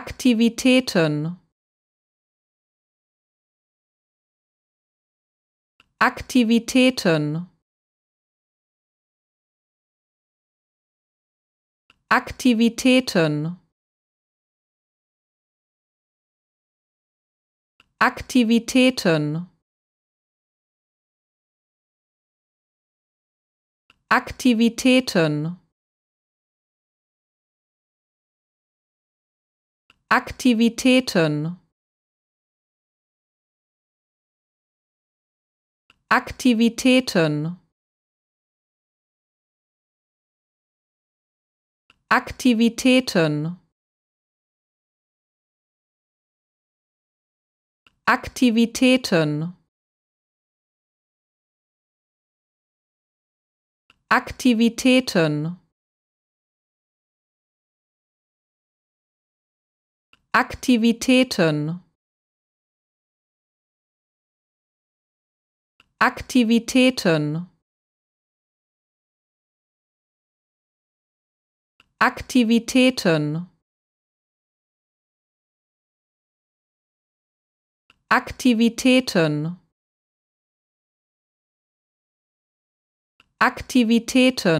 Aktivitäten Aktivitäten Aktivitäten Aktivitäten Aktivitäten Aktivitäten Aktivitäten Aktivitäten Aktivitäten Aktivitäten Aktivitäten Aktivitäten Aktivitäten Aktivitäten Aktivitäten